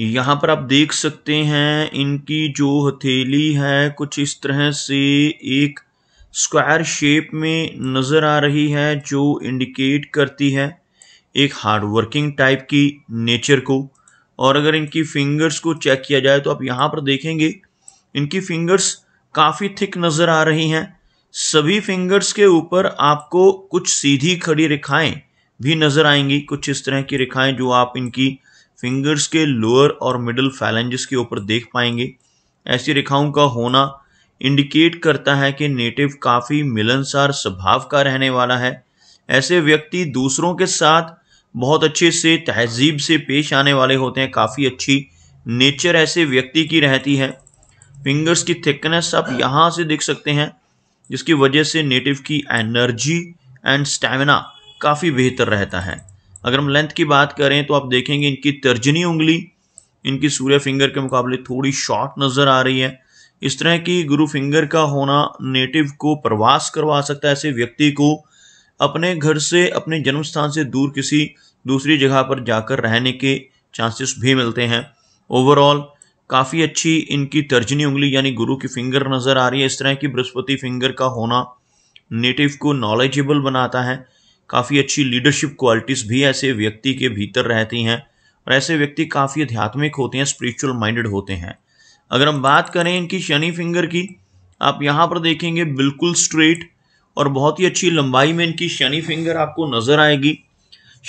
यहाँ पर आप देख सकते हैं इनकी जो हथेली है कुछ इस तरह से एक स्क्वायर शेप में नजर आ रही है जो इंडिकेट करती है एक हार्ड वर्किंग टाइप की नेचर को और अगर इनकी फिंगर्स को चेक किया जाए तो आप यहाँ पर देखेंगे इनकी फिंगर्स काफ़ी थिक नज़र आ रही हैं सभी फिंगर्स के ऊपर आपको कुछ सीधी खड़ी रेखाएं भी नज़र आएंगी कुछ इस तरह की रेखाएं जो आप इनकी फिंगर्स के लोअर और मिडल फैलेंजेस के ऊपर देख पाएंगे ऐसी रेखाओं का होना इंडिकेट करता है कि नेटिव काफ़ी मिलनसार स्वभाव का रहने वाला है ऐसे व्यक्ति दूसरों के साथ बहुत अच्छे से तहजीब से पेश आने वाले होते हैं काफ़ी अच्छी नेचर ऐसे व्यक्ति की रहती है फिंगर्स की थिकनेस आप यहाँ से देख सकते हैं जिसकी वजह से नेटिव की एनर्जी एंड स्टेमिना काफ़ी बेहतर रहता है अगर हम लेंथ की बात करें तो आप देखेंगे इनकी तर्जनी उंगली इनकी सूर्य फिंगर के मुकाबले थोड़ी शॉर्ट नज़र आ रही है इस तरह की गुरु फिंगर का होना नेटिव को प्रवास करवा सकता है ऐसे व्यक्ति को अपने घर से अपने जन्म स्थान से दूर किसी दूसरी जगह पर जाकर रहने के चांसेस भी मिलते हैं ओवरऑल काफ़ी अच्छी इनकी तर्जनी उंगली यानी गुरु की फिंगर नज़र आ रही है इस तरह की बृहस्पति फिंगर का होना नेटिव को नॉलेजेबल बनाता है काफ़ी अच्छी लीडरशिप क्वालिटीज़ भी ऐसे व्यक्ति के भीतर रहती हैं और ऐसे व्यक्ति काफ़ी अध्यात्मिक होते हैं स्पिरिचुअल माइंडेड होते हैं अगर हम बात करें इनकी शनि फिंगर की आप यहाँ पर देखेंगे बिल्कुल स्ट्रेट और बहुत ही अच्छी लंबाई में इनकी शनि फिंगर आपको नज़र आएगी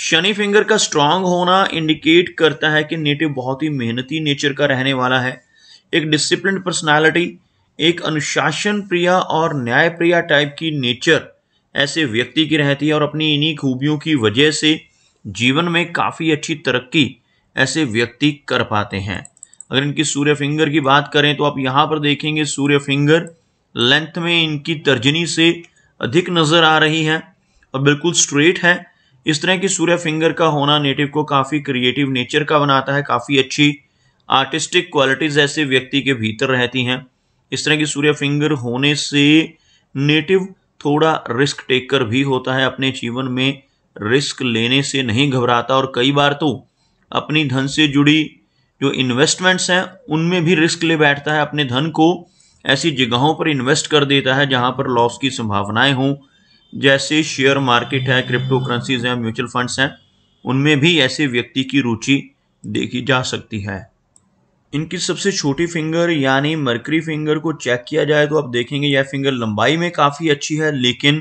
शनि फिंगर का स्ट्रांग होना इंडिकेट करता है कि नेटिव बहुत ही मेहनती नेचर का रहने वाला है एक डिसिप्लिन पर्सनैलिटी एक अनुशासन प्रिया और न्याय प्रिया टाइप की नेचर ऐसे व्यक्ति की रहती है और अपनी इन्हीं खूबियों की वजह से जीवन में काफ़ी अच्छी तरक्की ऐसे व्यक्ति कर पाते हैं अगर इनकी सूर्य फिंगर की बात करें तो आप यहाँ पर देखेंगे सूर्य फिंगर लेंथ में इनकी तर्जनी से अधिक नज़र आ रही है और बिल्कुल स्ट्रेट है इस तरह की सूर्य फिंगर का होना नेटिव को काफ़ी क्रिएटिव नेचर का बनाता है काफ़ी अच्छी आर्टिस्टिक क्वालिटीज़ ऐसे व्यक्ति के भीतर रहती हैं इस तरह की सूर्य फिंगर होने से नेटिव थोड़ा रिस्क टेकर भी होता है अपने जीवन में रिस्क लेने से नहीं घबराता और कई बार तो अपनी धन से जुड़ी जो इन्वेस्टमेंट्स हैं उनमें भी रिस्क ले बैठता है अपने धन को ऐसी जगहों पर इन्वेस्ट कर देता है जहां पर लॉस की संभावनाएं हों जैसे शेयर मार्केट है क्रिप्टो करेंसीज हैं म्यूचुअल फंड्स हैं उनमें भी ऐसे व्यक्ति की रुचि देखी जा सकती है इनकी सबसे छोटी फिंगर यानी मरकरी फिंगर को चेक किया जाए तो आप देखेंगे यह फिंगर लंबाई में काफ़ी अच्छी है लेकिन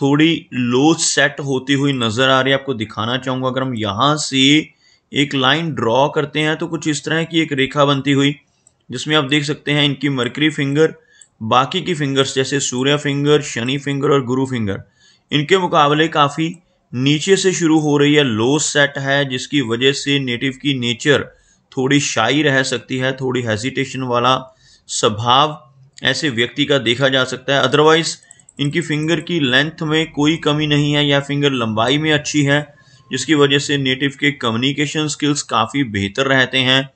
थोड़ी लो सेट होती हुई नज़र आ रही है आपको दिखाना चाहूँगा अगर हम यहाँ से एक लाइन ड्रॉ करते हैं तो कुछ इस तरह की एक रेखा बनती हुई जिसमें आप देख सकते हैं इनकी मरकरी फिंगर बाकी की फिंगर्स जैसे सूर्य फिंगर शनि फिंगर और गुरु फिंगर इनके मुकाबले काफ़ी नीचे से शुरू हो रही है लो सेट है जिसकी वजह से नेटिव की नेचर थोड़ी शाई रह सकती है थोड़ी हेजिटेशन वाला स्वभाव ऐसे व्यक्ति का देखा जा सकता है अदरवाइज इनकी फिंगर की लेंथ में कोई कमी नहीं है या फिंगर लंबाई में अच्छी है जिसकी वजह से नेटिव के कम्युनिकेशन स्किल्स काफ़ी बेहतर रहते हैं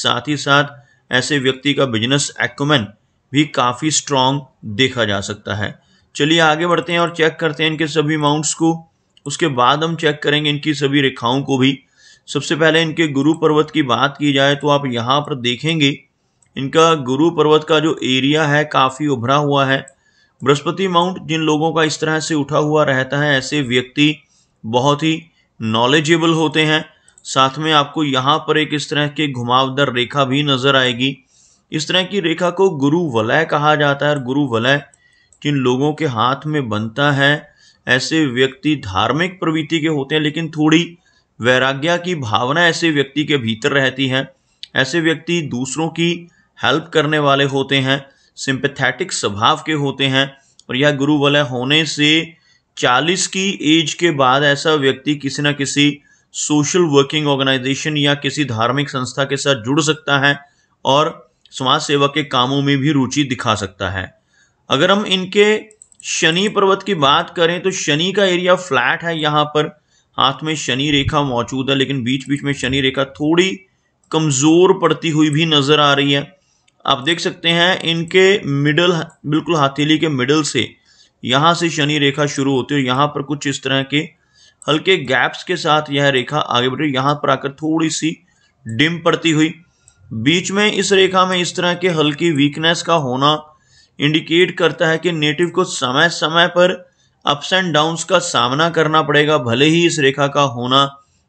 साथ ही साथ ऐसे व्यक्ति का बिजनेस एक्मैन भी काफ़ी स्ट्रांग देखा जा सकता है चलिए आगे बढ़ते हैं और चेक करते हैं इनके सभी माउंट्स को उसके बाद हम चेक करेंगे इनकी सभी रेखाओं को भी सबसे पहले इनके गुरु पर्वत की बात की जाए तो आप यहाँ पर देखेंगे इनका गुरु पर्वत का जो एरिया है काफ़ी उभरा हुआ है बृहस्पति माउंट जिन लोगों का इस तरह से उठा हुआ रहता है ऐसे व्यक्ति बहुत ही नॉलेजेबल होते हैं साथ में आपको यहाँ पर एक इस तरह के घुमावदार रेखा भी नज़र आएगी इस तरह की रेखा को गुरु वलय कहा जाता है और गुरु वलय जिन लोगों के हाथ में बनता है ऐसे व्यक्ति धार्मिक प्रवृत्ति के होते हैं लेकिन थोड़ी वैराग्य की भावना ऐसे व्यक्ति के भीतर रहती है ऐसे व्यक्ति दूसरों की हेल्प करने वाले होते हैं सिंपथेटिक स्वभाव के होते हैं और यह गुरु वलय होने से 40 की एज के बाद ऐसा व्यक्ति किसी न किसी सोशल वर्किंग ऑर्गेनाइजेशन या किसी धार्मिक संस्था के साथ जुड़ सकता है और समाज सेवा के कामों में भी रुचि दिखा सकता है अगर हम इनके शनि पर्वत की बात करें तो शनि का एरिया फ्लैट है यहाँ पर हाथ में शनि रेखा मौजूद है लेकिन बीच बीच में शनि रेखा थोड़ी कमज़ोर पड़ती हुई भी नज़र आ रही है आप देख सकते हैं इनके मिडल बिल्कुल हाथीली के मिडल से यहाँ से शनि रेखा शुरू होती है और यहाँ पर कुछ इस तरह के हल्के गैप्स के साथ यह रेखा आगे बढ़ रही यहाँ पर आकर थोड़ी सी डिम पड़ती हुई बीच में इस रेखा में इस तरह के हल्की वीकनेस का होना इंडिकेट करता है कि नेटिव को समय समय पर अप्स एंड डाउन्स का सामना करना पड़ेगा भले ही इस रेखा का होना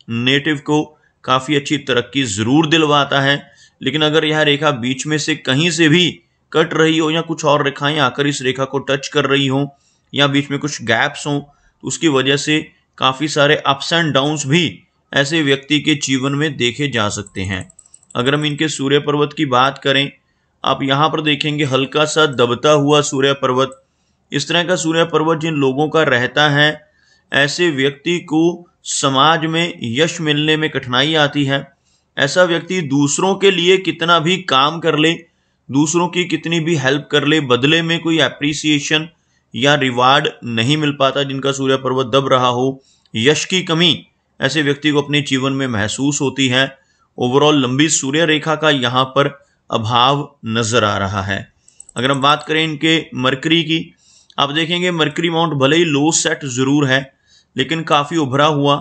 नेटिव को काफ़ी अच्छी तरक्की ज़रूर दिलवाता है लेकिन अगर यह रेखा बीच में से कहीं से भी कट रही हो या कुछ और रेखाएं आकर इस रेखा को टच कर रही हों या बीच में कुछ गैप्स हों तो उसकी वजह से काफ़ी सारे अप्स एंड डाउन्स भी ऐसे व्यक्ति के जीवन में देखे जा सकते हैं अगर हम इनके सूर्य पर्वत की बात करें आप यहाँ पर देखेंगे हल्का सा दबता हुआ सूर्य पर्वत इस तरह का सूर्य पर्वत जिन लोगों का रहता है ऐसे व्यक्ति को समाज में यश मिलने में कठिनाई आती है ऐसा व्यक्ति दूसरों के लिए कितना भी काम कर ले दूसरों की कितनी भी हेल्प कर ले बदले में कोई एप्रिसिएशन या रिवार्ड नहीं मिल पाता जिनका सूर्य पर्वत दब रहा हो यश की कमी ऐसे व्यक्ति को अपने जीवन में महसूस होती है ओवरऑल लंबी सूर्य रेखा का यहाँ पर अभाव नजर आ रहा है अगर हम बात करें इनके मरकरी की आप देखेंगे मर्करी माउंट भले ही लो सेट ज़रूर है लेकिन काफ़ी उभरा हुआ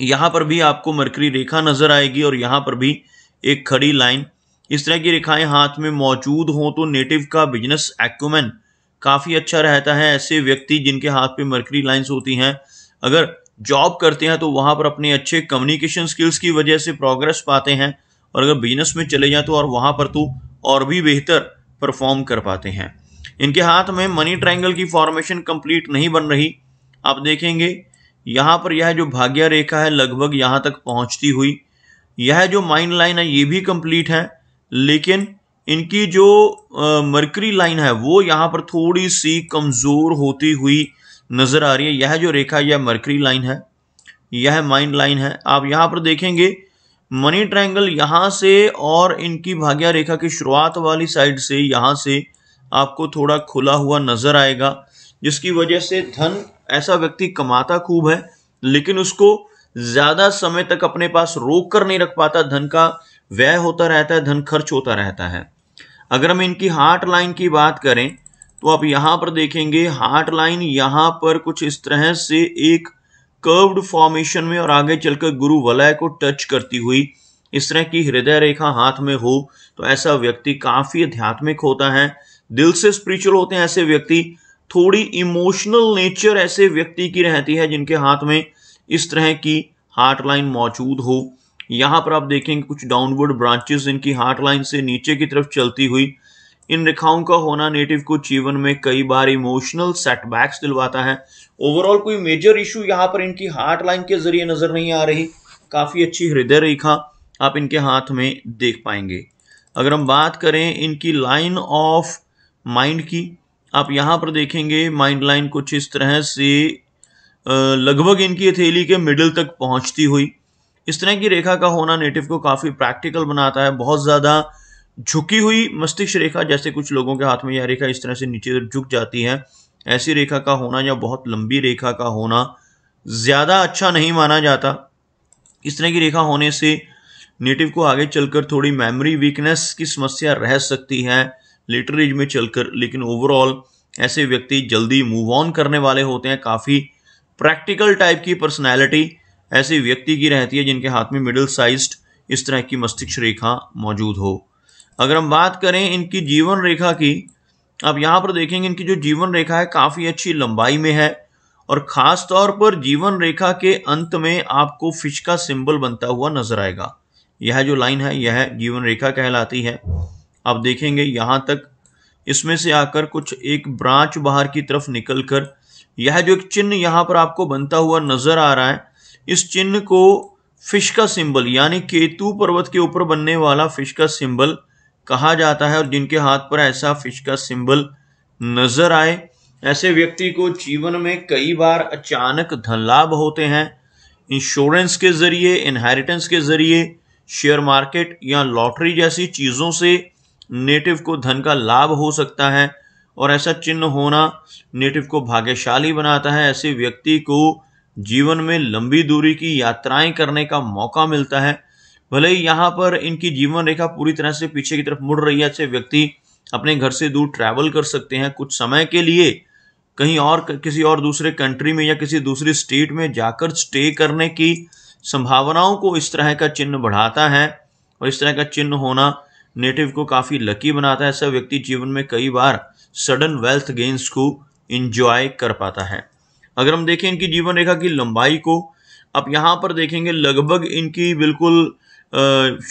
यहाँ पर भी आपको मरकरी रेखा नज़र आएगी और यहाँ पर भी एक खड़ी लाइन इस तरह की रेखाएं हाथ में मौजूद हों तो नेटिव का बिजनेस एक्यूमेन काफ़ी अच्छा रहता है ऐसे व्यक्ति जिनके हाथ पे मरकरी लाइंस होती हैं अगर जॉब करते हैं तो वहाँ पर अपने अच्छे कम्युनिकेशन स्किल्स की वजह से प्रोग्रेस पाते हैं और अगर बिजनेस में चले जाए तो और वहाँ पर तो और भी बेहतर परफॉर्म कर पाते हैं इनके हाथ में मनी ट्राइंगल की फॉर्मेशन कंप्लीट नहीं बन रही आप देखेंगे यहाँ पर यह जो भाग्य रेखा है लगभग यहाँ तक पहुंचती हुई यह जो माइन लाइन है ये भी कंप्लीट है लेकिन इनकी जो मरकरी लाइन है वो यहाँ पर थोड़ी सी कमज़ोर होती हुई नज़र आ रही है यह जो रेखा यह मरकरी लाइन है यह माइन लाइन है आप यहाँ पर देखेंगे मनी ट्रायंगल यहाँ से और इनकी भाग्य रेखा की शुरुआत वाली साइड से यहाँ से आपको थोड़ा खुला हुआ नजर आएगा जिसकी वजह से धन ऐसा व्यक्ति कमाता खूब है लेकिन उसको ज्यादा समय तक अपने पास रोक कर नहीं रख पाता धन का व्यय होता रहता है धन खर्च होता रहता है अगर हम इनकी हार्ट लाइन की बात करें तो आप यहाँ पर देखेंगे हार्ट लाइन यहां पर कुछ इस तरह से एक कर्व्ड फॉर्मेशन में और आगे चलकर गुरु वलय को टच करती हुई इस तरह की हृदय रेखा हाथ में हो तो ऐसा व्यक्ति काफी आध्यात्मिक होता है दिल से स्पिरिचुअल होते हैं ऐसे व्यक्ति थोड़ी इमोशनल नेचर ऐसे व्यक्ति की रहती है जिनके हाथ में इस तरह की हार्ट लाइन मौजूद हो यहाँ पर आप देखेंगे कुछ डाउनवर्ड ब्रांचेस इनकी हार्ट लाइन से नीचे की तरफ चलती हुई इन रेखाओं का होना नेटिव को जीवन में कई बार इमोशनल सेटबैक्स दिलवाता है ओवरऑल कोई मेजर इशू यहाँ पर इनकी हार्ट लाइन के जरिए नजर नहीं आ रही काफी अच्छी हृदय रेखा आप इनके हाथ में देख पाएंगे अगर हम बात करें इनकी लाइन ऑफ माइंड की आप यहाँ पर देखेंगे माइंड लाइन कुछ इस तरह से लगभग इनकी हथेली के मिडिल तक पहुँचती हुई इस तरह की रेखा का होना नेटिव को काफ़ी प्रैक्टिकल बनाता है बहुत ज़्यादा झुकी हुई मस्तिष्क रेखा जैसे कुछ लोगों के हाथ में यह रेखा इस तरह से नीचे झुक जाती है ऐसी रेखा का होना या बहुत लंबी रेखा का होना ज़्यादा अच्छा नहीं माना जाता इस तरह की रेखा होने से नेटिव को आगे चलकर थोड़ी मेमोरी वीकनेस की समस्या रह सकती है लेटर एज में चलकर लेकिन ओवरऑल ऐसे व्यक्ति जल्दी मूव ऑन करने वाले होते हैं काफ़ी प्रैक्टिकल टाइप की पर्सनैलिटी ऐसे व्यक्ति की रहती है जिनके हाथ में मिडिल साइज्ड इस तरह की मस्तिष्क रेखा मौजूद हो अगर हम बात करें इनकी जीवन रेखा की आप यहाँ पर देखेंगे इनकी जो जीवन रेखा है काफ़ी अच्छी लंबाई में है और ख़ास तौर पर जीवन रेखा के अंत में आपको फिश का सिंबल बनता हुआ नजर आएगा यह जो लाइन है यह जीवन रेखा कहलाती है आप देखेंगे यहाँ तक इसमें से आकर कुछ एक ब्रांच बाहर की तरफ निकल कर यह जो एक चिन्ह यहाँ पर आपको बनता हुआ नजर आ रहा है इस चिन्ह को फिश का सिंबल यानी केतु पर्वत के ऊपर बनने वाला फिश का सिंबल कहा जाता है और जिनके हाथ पर ऐसा फिश का सिंबल नजर आए ऐसे व्यक्ति को जीवन में कई बार अचानक धन लाभ होते हैं इंश्योरेंस के जरिए इनहेरिटेंस के जरिए शेयर मार्केट या लॉटरी जैसी चीज़ों से नेटिव को धन का लाभ हो सकता है और ऐसा चिन्ह होना नेटिव को भाग्यशाली बनाता है ऐसे व्यक्ति को जीवन में लंबी दूरी की यात्राएं करने का मौका मिलता है भले ही यहाँ पर इनकी जीवन रेखा पूरी तरह से पीछे की तरफ मुड़ रही है ऐसे व्यक्ति अपने घर से दूर ट्रैवल कर सकते हैं कुछ समय के लिए कहीं और किसी और दूसरे कंट्री में या किसी दूसरे स्टेट में जाकर स्टे करने की संभावनाओं को इस तरह का चिन्ह बढ़ाता है और इस तरह का चिन्ह होना नेटिव को काफ़ी लकी बनाता है ऐसा व्यक्ति जीवन में कई बार सडन वेल्थ गेन्स को इंजॉय कर पाता है अगर हम देखें इनकी जीवन रेखा की लंबाई को आप यहाँ पर देखेंगे लगभग इनकी बिल्कुल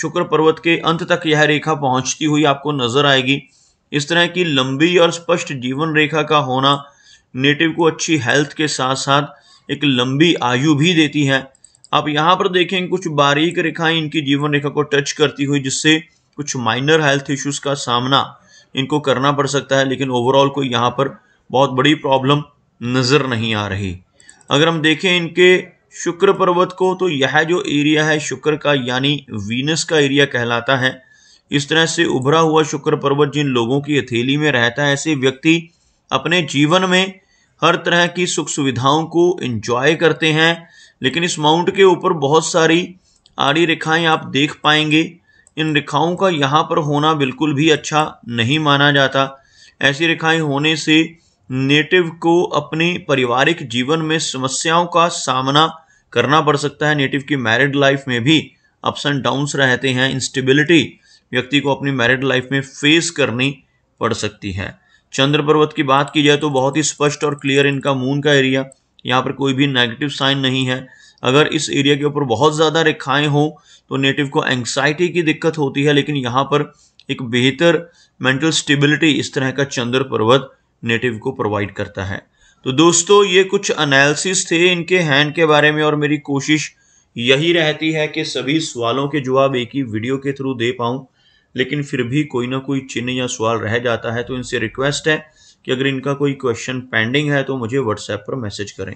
शुक्र पर्वत के अंत तक यह रेखा पहुँचती हुई आपको नजर आएगी इस तरह की लंबी और स्पष्ट जीवन रेखा का होना नेटिव को अच्छी हेल्थ के साथ साथ एक लंबी आयु भी देती है आप यहाँ पर देखें कुछ बारीक रेखाएं इनकी जीवन रेखा को टच करती हुई जिससे कुछ माइनर हेल्थ इश्यूज का सामना इनको करना पड़ सकता है लेकिन ओवरऑल कोई यहाँ पर बहुत बड़ी प्रॉब्लम नज़र नहीं आ रही अगर हम देखें इनके शुक्र पर्वत को तो यह जो एरिया है शुक्र का यानी वीनस का एरिया कहलाता है इस तरह से उभरा हुआ शुक्र पर्वत जिन लोगों की हथेली में रहता है ऐसे व्यक्ति अपने जीवन में हर तरह की सुख सुविधाओं को इंजॉय करते हैं लेकिन इस माउंट के ऊपर बहुत सारी आड़ी रेखाएं आप देख पाएंगे इन रेखाओं का यहाँ पर होना बिल्कुल भी अच्छा नहीं माना जाता ऐसी रेखाएं होने से नेटिव को अपने पारिवारिक जीवन में समस्याओं का सामना करना पड़ सकता है नेटिव की मैरिड लाइफ में भी अप्स एंड डाउन्स रहते हैं इंस्टेबिलिटी व्यक्ति को अपनी मैरिड लाइफ में फेस करनी पड़ सकती है चंद्र पर्वत की बात की जाए तो बहुत ही स्पष्ट और क्लियर इनका मून का एरिया यहाँ पर कोई भी नेगेटिव साइन नहीं है अगर इस एरिया के ऊपर बहुत ज़्यादा रेखाएं हों तो नेटिव को एंग्जाइटी की दिक्कत होती है लेकिन यहाँ पर एक बेहतर मेंटल स्टेबिलिटी इस तरह का चंद्र पर्वत नेटिव को प्रोवाइड करता है तो दोस्तों ये कुछ एनालिसिस थे इनके हैंड के बारे में और मेरी कोशिश यही रहती है कि सभी सवालों के जवाब एक ही वीडियो के थ्रू दे पाऊँ लेकिन फिर भी कोई ना कोई चिन्ह या सवाल रह जाता है तो इनसे रिक्वेस्ट है कि अगर इनका कोई क्वेश्चन पेंडिंग है तो मुझे व्हाट्सएप पर मैसेज करें